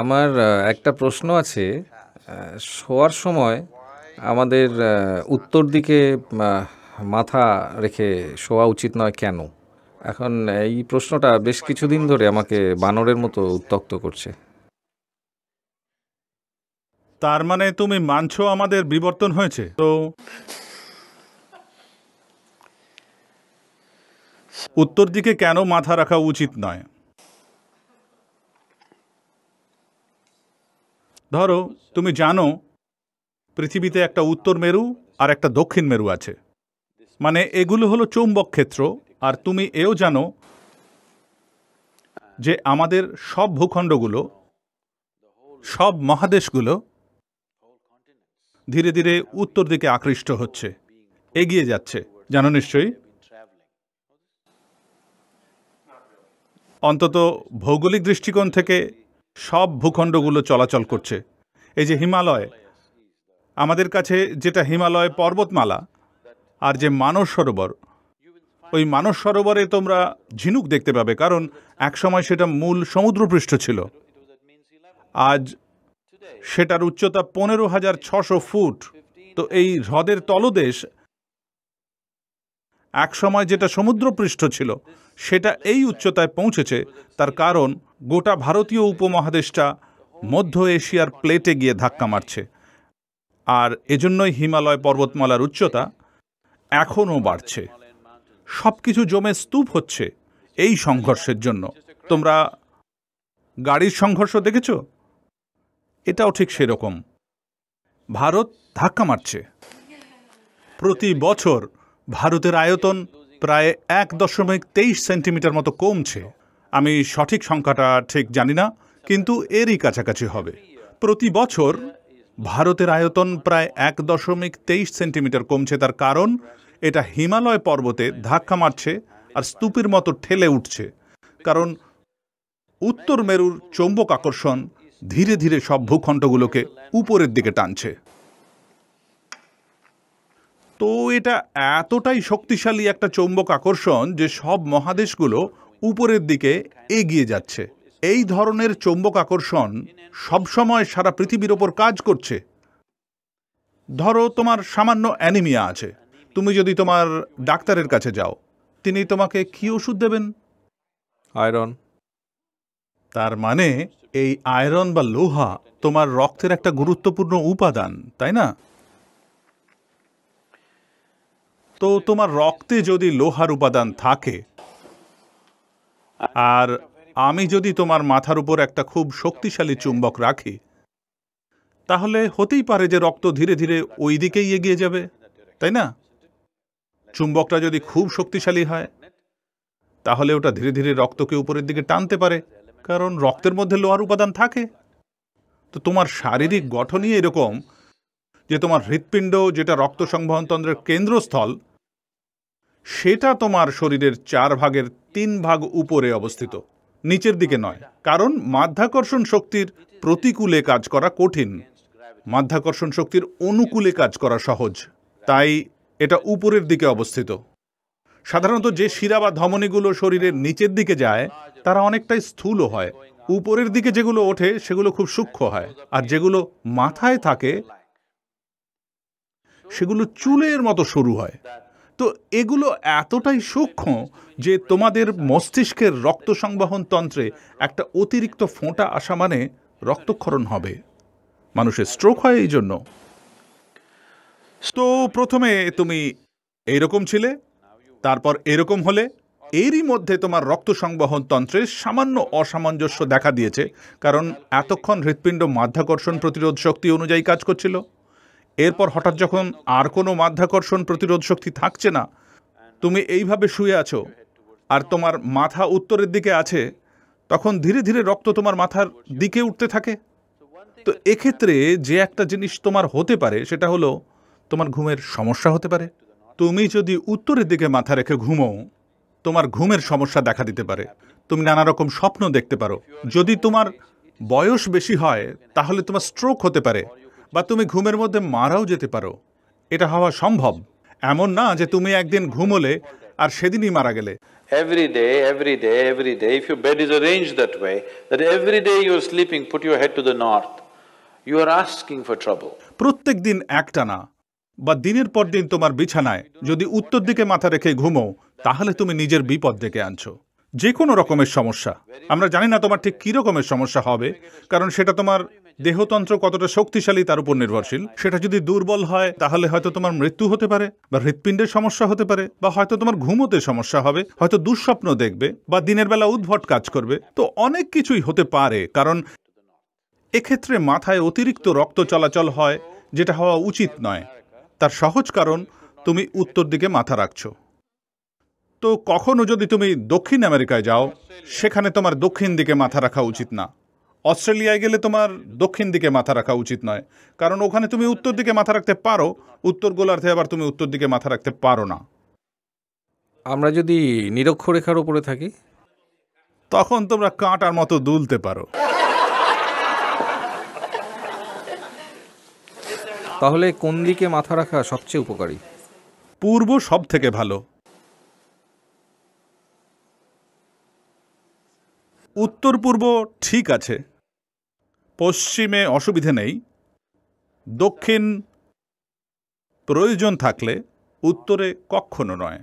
আমার একটা প্রশ্ন আছে শোয়ার সময় আমাদের উত্তর দিকে মাথা রেখে শোয়া উচিত নয় কেন এখন এই প্রশ্নটা বেশ কিছুদিন ধরে আমাকে বানরের মতো উত্তক্ত করছে তার মানে তুমি মানছো আমাদের বিবর্তন হয়েছে তো উত্তর দিকে কেন মাথা রাখা উচিত নয় ধরো তুমি জানো পৃথিবীতে একটা উত্তর মেরু আর একটা দক্ষিণ মেরু আছে মানে এগুলো হলো চৌম্বক ক্ষেত্র আর তুমি এও জানো যে আমাদের সব ভূখণ্ডগুলো সব মহাদেশগুলো ধীরে ধীরে উত্তর দিকে আকৃষ্ট হচ্ছে এগিয়ে যাচ্ছে জানো নিশ্চয়ই অন্তত ভৌগোলিক দৃষ্টিকোণ থেকে সব ভূখণ্ডগুলো চলাচল করছে এই যে হিমালয় আমাদের কাছে যেটা হিমালয় পর্বতমালা আর যে মানস সরোবর ওই মানস সরোবরে তোমরা ঝিনুক দেখতে পাবে কারণ একসময় সেটা মূল সমুদ্রপৃষ্ঠ ছিল আজ সেটার উচ্চতা পনেরো হাজার ছশো ফুট তো এই হ্রদের তলদেশ এক সময় যেটা সমুদ্রপৃষ্ঠ ছিল সেটা এই উচ্চতায় পৌঁছেছে তার কারণ গোটা ভারতীয় উপমহাদেশটা মধ্য এশিয়ার প্লেটে গিয়ে ধাক্কা মারছে আর এজন্যই হিমালয় পর্বতমালার উচ্চতা এখনও বাড়ছে সব কিছু জমে স্তূপ হচ্ছে এই সংঘর্ষের জন্য তোমরা গাড়ির সংঘর্ষ দেখেছ এটাও ঠিক সেরকম ভারত ধাক্কা মারছে প্রতি বছর ভারতের আয়তন প্রায় এক দশমিক তেইশ সেন্টিমিটার মতো কমছে আমি সঠিক সংখ্যাটা ঠিক জানি না কিন্তু এরই কাছাকাছি হবে প্রতি বছর ভারতের আয়তন প্রায় এক দশমিক তেইশ সেন্টিমিটার কমছে তার কারণ এটা হিমালয় পর্বতে ধাক্কা মারছে আর স্তূপের মতো ঠেলে উঠছে কারণ উত্তর মেরুর চৌম্বক আকর্ষণ ধীরে ধীরে সব ভূখণ্ডগুলোকে উপরের দিকে টানছে তো এটা এতটাই শক্তিশালী একটা চৌম্বক আকর্ষণ যে সব মহাদেশগুলো উপরের দিকে এগিয়ে যাচ্ছে এই ধরনের চৌম্বক আকর্ষণ সবসময় সারা পৃথিবীর ওপর কাজ করছে ধরো তোমার সামান্য অ্যানিমিয়া আছে তুমি যদি তোমার ডাক্তারের কাছে যাও তিনি তোমাকে কি ওষুধ দেবেন আয়রন তার মানে এই আয়রন বা লোহা তোমার রক্তের একটা গুরুত্বপূর্ণ উপাদান তাই না তো তোমার রক্তে যদি লোহার উপাদান থাকে আর আমি যদি তোমার মাথার উপর একটা খুব শক্তিশালী চুম্বক রাখি তাহলে হতেই পারে যে রক্ত ধীরে ধীরে ওই দিকেই এগিয়ে যাবে তাই না চুম্বকটা যদি খুব শক্তিশালী হয় তাহলে ওটা ধীরে ধীরে রক্তকে উপরের দিকে টানতে পারে কারণ রক্তের মধ্যে লোহার উপাদান থাকে তো তোমার শারীরিক গঠনই এরকম যে তোমার হৃৎপিণ্ড যেটা রক্ত সংবহনতন্ত্রের কেন্দ্রস্থল সেটা তোমার শরীরের চার ভাগের তিন ভাগ উপরে অবস্থিত নিচের দিকে নয় কারণ মাধ্যাকর্ষণ শক্তির প্রতিকূলে কাজ করা কঠিন মাধ্যাকর্ষণ শক্তির অনুকূলে কাজ করা সহজ তাই এটা উপরের দিকে অবস্থিত সাধারণত যে শিরা বা ধমনীগুলো শরীরের নিচের দিকে যায় তারা অনেকটাই স্থূল হয় উপরের দিকে যেগুলো ওঠে সেগুলো খুব সূক্ষ্ম হয় আর যেগুলো মাথায় থাকে সেগুলো চুলের মতো শুরু হয় তো এগুলো এতটাই সূক্ষ্ম যে তোমাদের মস্তিষ্কের রক্ত সংবহন তন্ত্রে একটা অতিরিক্ত ফোঁটা আসা মানে রক্তক্ষরণ হবে মানুষের স্ট্রোক হয় এই জন্য তো প্রথমে তুমি এইরকম ছিলে তারপর এরকম হলে এরই মধ্যে তোমার রক্ত সংবহন তন্ত্রে সামান্য অসামঞ্জস্য দেখা দিয়েছে কারণ এতক্ষণ হৃৎপিণ্ড মাধ্যাকর্ষণ প্রতিরোধ শক্তি অনুযায়ী কাজ করছিল এরপর হঠাৎ যখন আর কোনো মাধ্যাকর্ষণ প্রতিরোধ শক্তি থাকছে না তুমি এইভাবে শুয়ে আছো আর তোমার মাথা উত্তরের দিকে আছে তখন ধীরে ধীরে রক্ত তোমার মাথার দিকে উঠতে থাকে তো এক্ষেত্রে যে একটা জিনিস তোমার হতে পারে সেটা হলো তোমার ঘুমের সমস্যা হতে পারে তুমি যদি উত্তরের দিকে মাথা রেখে ঘুমো তোমার ঘুমের সমস্যা দেখা দিতে পারে তুমি নানা রকম স্বপ্ন দেখতে পারো যদি তোমার বয়স বেশি হয় তাহলে তোমার স্ট্রোক হতে পারে বা তুমি ঘুমের মধ্যে মারাও যেতে পারো এটা হওয়া সম্ভব এমন না যে তুমি একদিন ঘুমলে আর সেদিনই মারা গেলে every day every day every day if your bed is arranged that way that every day you're sleeping put your head to the প্রত্যেক দিন একটানা বা দিনের পর দিন তোমার বিছানায় যদি উত্তর দিকে মাথা রেখে ঘুমো তাহলে তুমি নিজের বিপদ ডেকে আনছো যে কোনো রকমের সমস্যা আমরা জানি না তোমার ঠিক কী রকমের সমস্যা হবে কারণ সেটা তোমার দেহতন্ত্র কতটা শক্তিশালী তার উপর নির্ভরশীল সেটা যদি দুর্বল হয় তাহলে হয়তো তোমার মৃত্যু হতে পারে বা হৃৎপিণ্ডের সমস্যা হতে পারে বা হয়তো তোমার ঘুমোতে সমস্যা হবে হয়তো দুঃস্বপ্ন দেখবে বা দিনের বেলা উদ্ভট কাজ করবে তো অনেক কিছুই হতে পারে কারণ এক্ষেত্রে মাথায় অতিরিক্ত রক্ত চলাচল হয় যেটা হওয়া উচিত নয় তার সহজ কারণ তুমি উত্তর দিকে মাথা রাখছ তো কখনো যদি তুমি দক্ষিণ আমেরিকায় যাও সেখানে তোমার দক্ষিণ দিকে মাথা রাখা উচিত না অস্ট্রেলিয়ায় গেলে তোমার দক্ষিণ দিকে মাথা রাখা উচিত নয় কারণ ওখানে তুমি উত্তর দিকে মাথা রাখতে পারো উত্তর গোলার্ধে আবার তুমি উত্তর দিকে মাথা রাখতে পারো না আমরা যদি নিরক্ষরেখার উপরে থাকি তখন তোমরা কাঁটার মতো দুলতে পারো তাহলে কোন দিকে মাথা রাখা সবচেয়ে উপকারী পূর্ব সব থেকে ভালো উত্তর পূর্ব ঠিক আছে পশ্চিমে অসুবিধে নেই দক্ষিণ প্রয়োজন থাকলে উত্তরে কখনো নয়